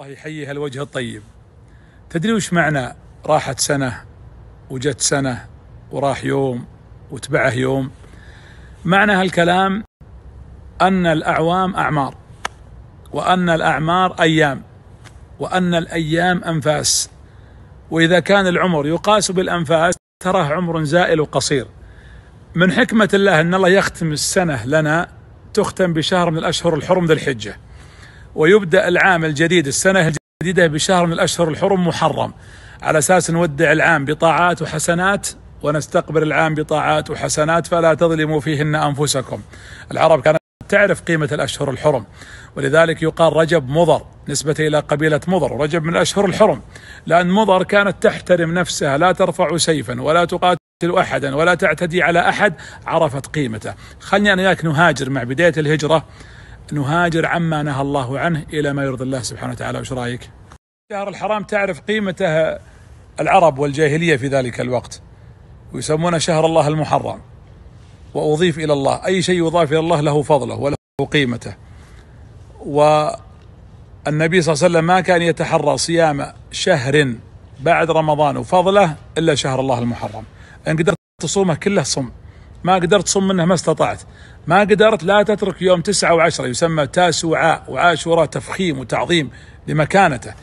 الله يحيي هالوجه الطيب تدري وش معنى راحت سنة وجت سنة وراح يوم وتبعه يوم معنى هالكلام أن الأعوام أعمار وأن الأعمار أيام وأن الأيام أنفاس وإذا كان العمر يقاس بالأنفاس تراه عمر زائل وقصير من حكمة الله أن الله يختم السنة لنا تختم بشهر من الأشهر الحرم ذي الحجة ويبدأ العام الجديد السنة الجديدة بشهر من الأشهر الحرم محرم على أساس نودع العام بطاعات وحسنات ونستقبل العام بطاعات وحسنات فلا تظلموا فيهن أنفسكم العرب كانت تعرف قيمة الأشهر الحرم ولذلك يقال رجب مضر نسبة إلى قبيلة مضر ورجب من الأشهر الحرم لأن مضر كانت تحترم نفسها لا ترفع سيفا ولا تقاتل أحدا ولا تعتدي على أحد عرفت قيمته خلني أنا وياك نهاجر مع بداية الهجرة نهاجر عما نهى الله عنه إلى ما يرضي الله سبحانه وتعالى وش رأيك شهر الحرام تعرف قيمته العرب والجاهلية في ذلك الوقت ويسمونه شهر الله المحرم وأضيف إلى الله أي شيء يضاف إلى الله له فضله وله قيمته والنبي صلى الله عليه وسلم ما كان يتحرى صيام شهر بعد رمضان وفضله إلا شهر الله المحرم إن قدرت تصومه كله صم ما قدرت تصوم منه ما استطعت ما قدرت لا تترك يوم تسعة وعشرة يسمى وعاء وعاشوراء تفخيم وتعظيم لمكانته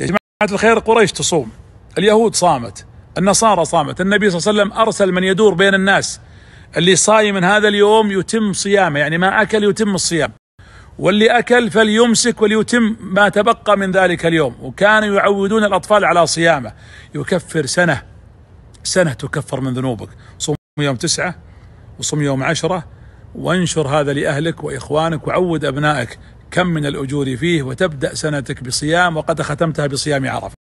يا جماعة الخير قريش تصوم اليهود صامت النصارى صامت النبي صلى الله عليه وسلم أرسل من يدور بين الناس اللي صايم من هذا اليوم يتم صيامه يعني ما أكل يتم الصيام واللي أكل فليمسك وليتم ما تبقى من ذلك اليوم وكانوا يعودون الأطفال على صيامه يكفر سنة سنة تكفر من ذنوبك صوم يوم تسعة وصوم يوم عشرة وانشر هذا لأهلك وإخوانك وعود أبنائك كم من الأجور فيه وتبدأ سنتك بصيام وقد ختمتها بصيام عرفة